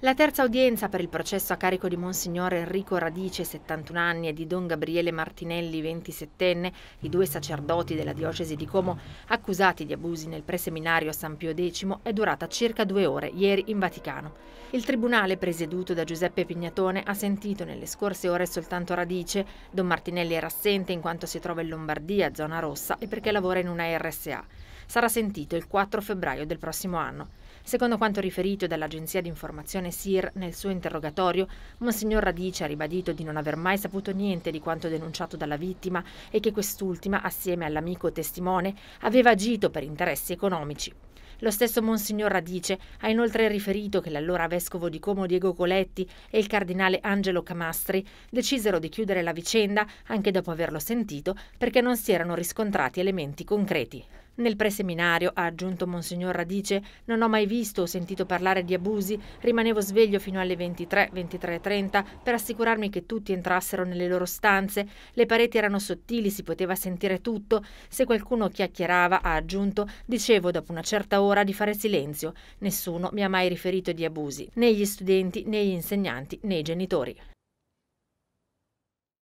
La terza udienza per il processo a carico di Monsignor Enrico Radice, 71 anni, e di Don Gabriele Martinelli, 27enne, i due sacerdoti della diocesi di Como, accusati di abusi nel preseminario a San Pio X, è durata circa due ore, ieri in Vaticano. Il tribunale, presieduto da Giuseppe Pignatone, ha sentito nelle scorse ore soltanto Radice. Don Martinelli era assente in quanto si trova in Lombardia, zona rossa, e perché lavora in una RSA sarà sentito il 4 febbraio del prossimo anno. Secondo quanto riferito dall'agenzia di informazione SIR nel suo interrogatorio, Monsignor Radice ha ribadito di non aver mai saputo niente di quanto denunciato dalla vittima e che quest'ultima, assieme all'amico testimone, aveva agito per interessi economici. Lo stesso Monsignor Radice ha inoltre riferito che l'allora vescovo di Como Diego Coletti e il cardinale Angelo Camastri decisero di chiudere la vicenda anche dopo averlo sentito perché non si erano riscontrati elementi concreti. Nel preseminario, ha aggiunto Monsignor Radice, non ho mai visto o sentito parlare di abusi, rimanevo sveglio fino alle 23, 23.30 per assicurarmi che tutti entrassero nelle loro stanze, le pareti erano sottili, si poteva sentire tutto, se qualcuno chiacchierava, ha aggiunto, dicevo dopo una certa ora di fare silenzio, nessuno mi ha mai riferito di abusi, né gli studenti, né gli insegnanti, né i genitori.